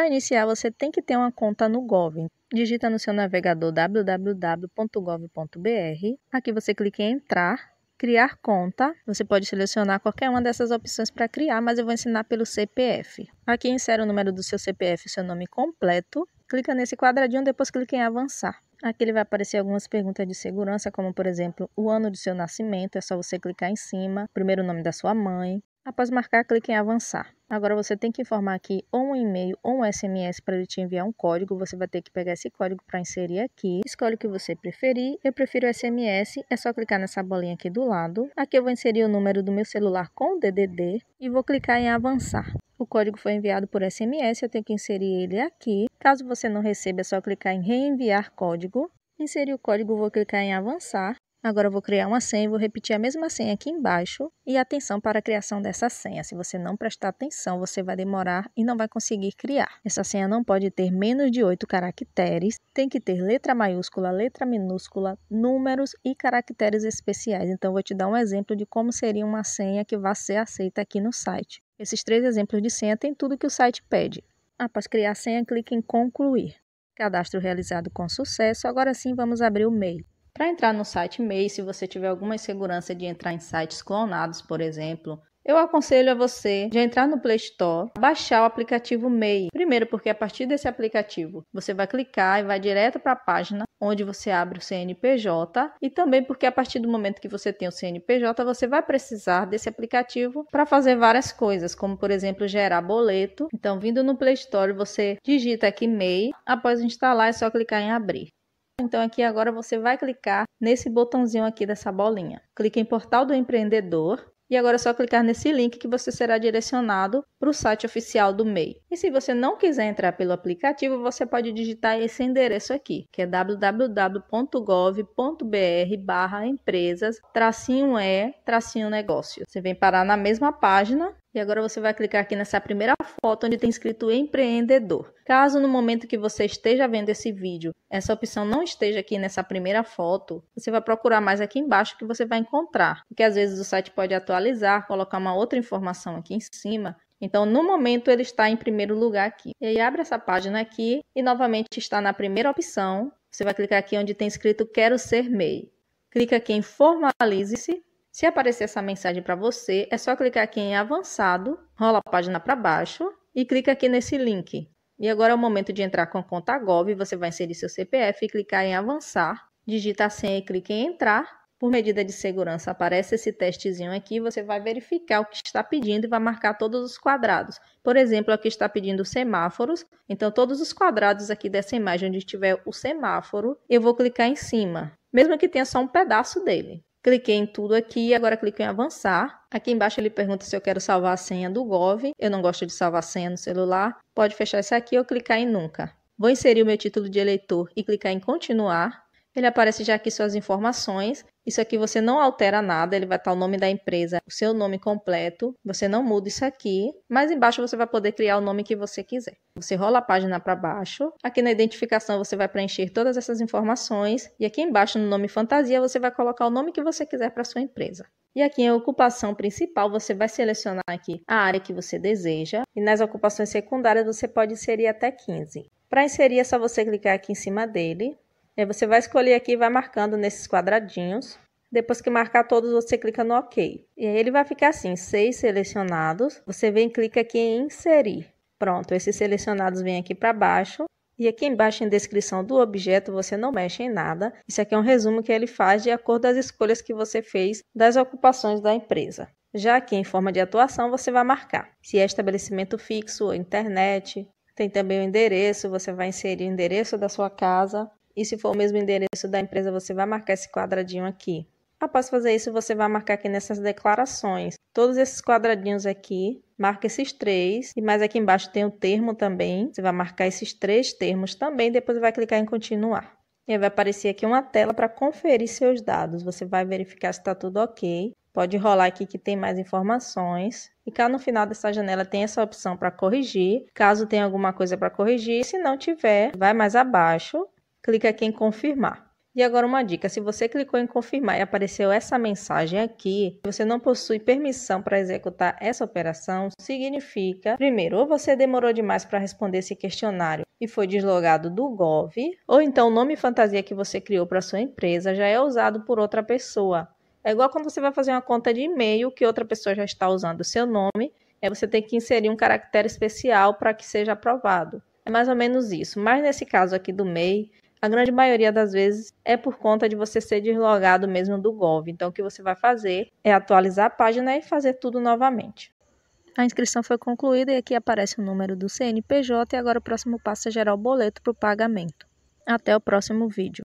Para iniciar, você tem que ter uma conta no Gov. Digita no seu navegador www.gov.br. Aqui você clica em entrar, criar conta. Você pode selecionar qualquer uma dessas opções para criar, mas eu vou ensinar pelo CPF. Aqui insere o número do seu CPF e seu nome completo. Clica nesse quadradinho, depois clica em avançar. Aqui ele vai aparecer algumas perguntas de segurança, como por exemplo, o ano do seu nascimento, é só você clicar em cima, primeiro nome da sua mãe, Após marcar, clique em avançar. Agora você tem que informar aqui ou um e-mail ou um SMS para ele te enviar um código. Você vai ter que pegar esse código para inserir aqui. Escolhe o que você preferir. Eu prefiro SMS. É só clicar nessa bolinha aqui do lado. Aqui eu vou inserir o número do meu celular com o DDD e vou clicar em avançar. O código foi enviado por SMS, eu tenho que inserir ele aqui. Caso você não receba, é só clicar em reenviar código. Inserir o código, vou clicar em avançar. Agora eu vou criar uma senha e vou repetir a mesma senha aqui embaixo. E atenção para a criação dessa senha. Se você não prestar atenção, você vai demorar e não vai conseguir criar. Essa senha não pode ter menos de 8 caracteres, tem que ter letra maiúscula, letra minúscula, números e caracteres especiais. Então, vou te dar um exemplo de como seria uma senha que vai ser aceita aqui no site. Esses três exemplos de senha têm tudo que o site pede. Após criar a senha, clique em concluir. Cadastro realizado com sucesso. Agora sim, vamos abrir o e-mail. Para entrar no site MEI, se você tiver alguma insegurança de entrar em sites clonados, por exemplo, eu aconselho a você de entrar no Play Store, baixar o aplicativo MEI. Primeiro, porque a partir desse aplicativo você vai clicar e vai direto para a página onde você abre o CNPJ e também porque a partir do momento que você tem o CNPJ, você vai precisar desse aplicativo para fazer várias coisas, como por exemplo, gerar boleto. Então, vindo no Play Store, você digita aqui MEI, após instalar é só clicar em abrir. Então aqui agora você vai clicar nesse botãozinho aqui dessa bolinha. Clique em Portal do Empreendedor e agora é só clicar nesse link que você será direcionado para o site oficial do MEI. E se você não quiser entrar pelo aplicativo, você pode digitar esse endereço aqui, que é www.gov.br barra empresas, tracinho e, tracinho negócio. Você vem parar na mesma página e agora você vai clicar aqui nessa primeira foto onde tem escrito empreendedor. Caso no momento que você esteja vendo esse vídeo, essa opção não esteja aqui nessa primeira foto, você vai procurar mais aqui embaixo que você vai encontrar. Porque às vezes o site pode atualizar, colocar uma outra informação aqui em cima. Então, no momento, ele está em primeiro lugar aqui. E aí, abre essa página aqui e novamente está na primeira opção. Você vai clicar aqui onde tem escrito Quero Ser MEI. Clica aqui em Formalize-se se aparecer essa mensagem para você, é só clicar aqui em avançado, rola a página para baixo e clica aqui nesse link. E agora é o momento de entrar com a conta Gov, você vai inserir seu CPF e clicar em avançar, digita a senha e clica em entrar. Por medida de segurança aparece esse testezinho aqui, você vai verificar o que está pedindo e vai marcar todos os quadrados. Por exemplo, aqui está pedindo semáforos, então todos os quadrados aqui dessa imagem onde tiver o semáforo, eu vou clicar em cima, mesmo que tenha só um pedaço dele. Cliquei em tudo aqui, agora clico em avançar. Aqui embaixo ele pergunta se eu quero salvar a senha do Gov. Eu não gosto de salvar a senha no celular. Pode fechar isso aqui ou clicar em Nunca. Vou inserir o meu título de eleitor e clicar em Continuar. Ele aparece já aqui suas informações. Isso aqui você não altera nada, ele vai estar o nome da empresa, o seu nome completo. Você não muda isso aqui, mas embaixo você vai poder criar o nome que você quiser. Você rola a página para baixo. Aqui na identificação você vai preencher todas essas informações e aqui embaixo no nome fantasia você vai colocar o nome que você quiser para sua empresa. E aqui em ocupação principal, você vai selecionar aqui a área que você deseja e nas ocupações secundárias você pode inserir até 15. Para inserir é só você clicar aqui em cima dele, Aí é, você vai escolher aqui e vai marcando nesses quadradinhos. Depois que marcar todos, você clica no OK. E aí ele vai ficar assim, seis selecionados. Você vem clica aqui em inserir. Pronto, esses selecionados vêm aqui para baixo. E aqui embaixo em descrição do objeto você não mexe em nada. Isso aqui é um resumo que ele faz de acordo com as escolhas que você fez das ocupações da empresa. Já aqui em forma de atuação você vai marcar se é estabelecimento fixo, ou internet, tem também o endereço, você vai inserir o endereço da sua casa, e se for o mesmo endereço da empresa, você vai marcar esse quadradinho aqui. Após fazer isso, você vai marcar aqui nessas declarações. Todos esses quadradinhos aqui, marca esses três. E mais aqui embaixo tem o termo também. Você vai marcar esses três termos também, depois vai clicar em continuar. E aí vai aparecer aqui uma tela para conferir seus dados. Você vai verificar se está tudo ok. Pode rolar aqui que tem mais informações. E cá no final dessa janela tem essa opção para corrigir. Caso tenha alguma coisa para corrigir, se não tiver, vai mais abaixo clica aqui em confirmar. E agora uma dica, se você clicou em confirmar e apareceu essa mensagem aqui, você não possui permissão para executar essa operação, significa, primeiro, ou você demorou demais para responder esse questionário e foi deslogado do Gov, ou então o nome fantasia que você criou para sua empresa já é usado por outra pessoa. É igual quando você vai fazer uma conta de e-mail que outra pessoa já está usando o seu nome, é você tem que inserir um caractere especial para que seja aprovado. É mais ou menos isso, mas nesse caso aqui do MEI, a grande maioria das vezes é por conta de você ser deslogado mesmo do Gov. Então, o que você vai fazer é atualizar a página e fazer tudo novamente. A inscrição foi concluída e aqui aparece o número do CNPJ e agora o próximo passo é gerar o boleto para o pagamento. Até o próximo vídeo.